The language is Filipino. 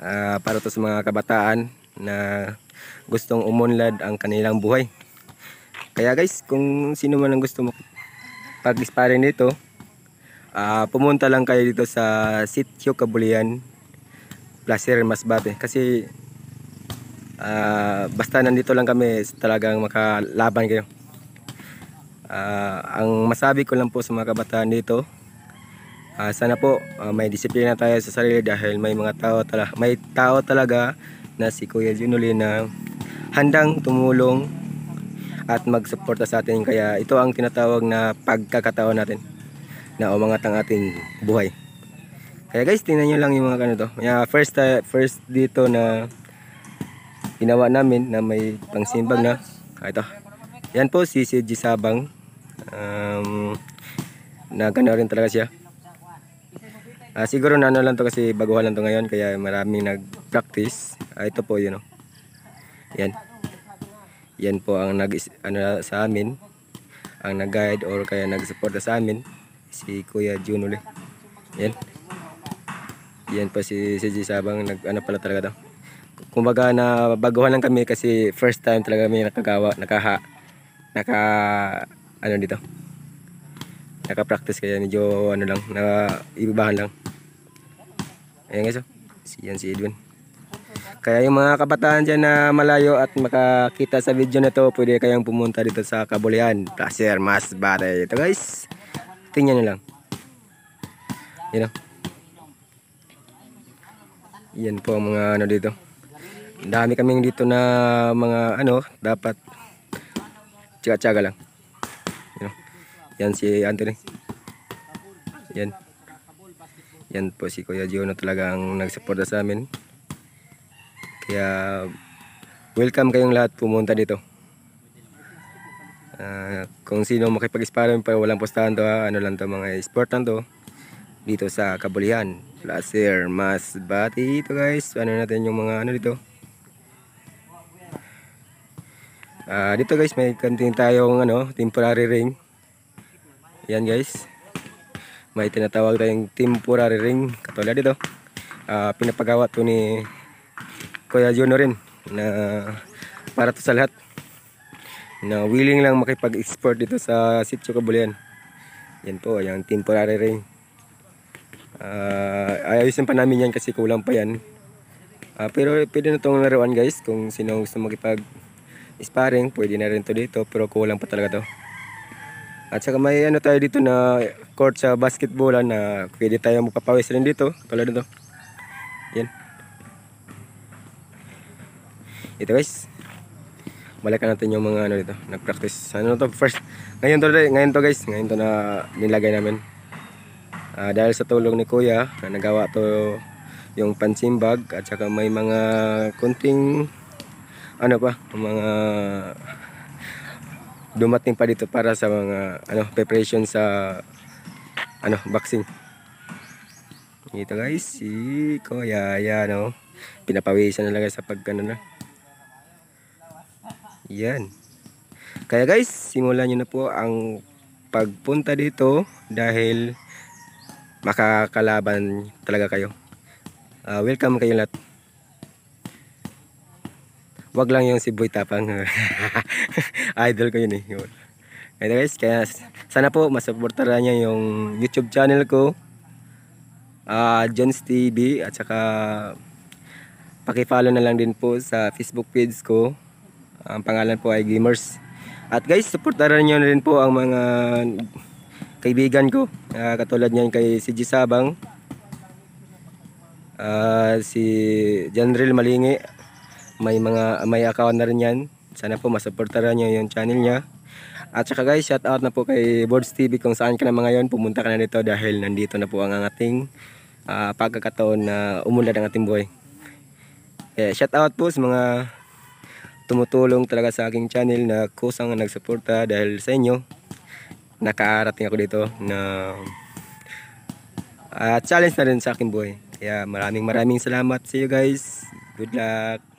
uh, para to sa mga kabataan na gustong umunlad ang kanilang buhay. Kaya guys, kung sino man ang gusto mo pag-sparring dito, uh, ah, pumunta lang kayo dito sa Sitio Kabulian, Placer Masbate. Kasi uh, basta nandito lang kami talagang makalaban kayo. Uh, ang masabi ko lang po sa mga kabataan dito, uh, sana po uh, may disiplina tayo sa sarili dahil may mga tao talaga may tao talaga na si Kuya Junuli na handang tumulong at magsuporta sa atin kaya ito ang tinatawag na pagkakataon natin na umangat ang ating buhay kaya guys tingnan nyo lang yung mga ganito yeah, first, uh, first dito na ginawa namin na may pangsimbang na ah, ito yan po si CG Sabang um, na rin talaga siya Uh, siguro na ano lang to kasi baguhan lang to ngayon kaya maraming nag-practice. Uh, ito po yun o. Oh. Yan. Yan po ang nag ano, sa amin. Ang nag-guide or kaya nag-support sa amin. Si Kuya Jun Yan. Yan po si CJ si Sabang. Nag, ano pala talaga to. Kumbaga na baguhan lang kami kasi first time talaga kami nakagawa. Nakaha. Naka ano dito naka-practice kaya medyo ano lang, na ibabahan lang. Ayan guys, oh. si yan si Edwin. Kaya yung mga kabataan dyan na malayo at makakita sa video na to, pwede kayong pumunta dito sa Kabulian. Placer, mas bari. Ito guys, tingnan nyo lang. Yan o. Oh. Yan po mga ano dito. Dami kaming dito na mga ano, dapat tsaga-tsaga lang. yan oh. si Anthony. Yan. Yan po si Kuya Gio na ang nagsuporta sa amin. Kaya welcome kayong lahat pumunta dito. Uh, kung sino makipag-sparring pa walang postahan to ha, ah, ano lang to mga sportan to dito sa Kabulihan. Placer, mas bati dito guys. Ano natin yung mga ano dito. Uh, dito guys may kantin tayong ano, temporary ring. Yan guys may tinatawag tayong temporary ring katulad dito uh, ah, pinapagawa to ni Kuya Juno rin na para to sa lahat na willing lang makipag-export dito sa Sitio Kabulian yan po yung temporary ring uh, ayusin pa namin yan kasi kulang pa yan uh, pero pwede na itong laruan guys kung sino gusto makipag sparring pwede na rin to dito pero kulang pa talaga to at saka may ano tayo dito na court sa basketball ah, na pwede tayo magpapawis rin dito tulad nito yan ito guys balikan natin yung mga ano dito practice ano to first ngayon to ngayon to guys ngayon to na nilagay namin uh, dahil sa tulong ni kuya na nagawa to yung pansimbag at saka may mga kunting ano pa mga dumating pa dito para sa mga ano preparation sa ano, boxing. Ito guys, si Kuya, yan o. Pinapawisan na lang sa pagkano na. Yan. Kaya guys, simulan nyo na po ang pagpunta dito dahil makakalaban talaga kayo. Uh, welcome kayo lahat. Wag lang yung si Boy Tapang. Idol ko yun eh. Ayun guys, kaya sana po masuportahan niyo yung YouTube channel ko. Uh, Jones TV at saka paki-follow na lang din po sa Facebook page ko. Ang pangalan po ay Gamers. At guys, suportahan niyo na rin po ang mga kaibigan ko. Uh, katulad niyan kay si Jisabang. Uh, ah, si Janril Malingi. May mga may account na rin yan. Sana po masuportahan niyo yung channel niya. At saka guys, shout out na po kay Boards TV kung saan ka na mga yon. Pumunta ka na dito dahil nandito na po ang ating uh, pagkakataon na umunlad ang ating buhay. Kaya shout out po sa mga tumutulong talaga sa aking channel na kusang nagsuporta dahil sa inyo nakaarating ako dito na uh, challenge na rin sa aking boy. Kaya maraming maraming salamat sa iyo guys. Good luck!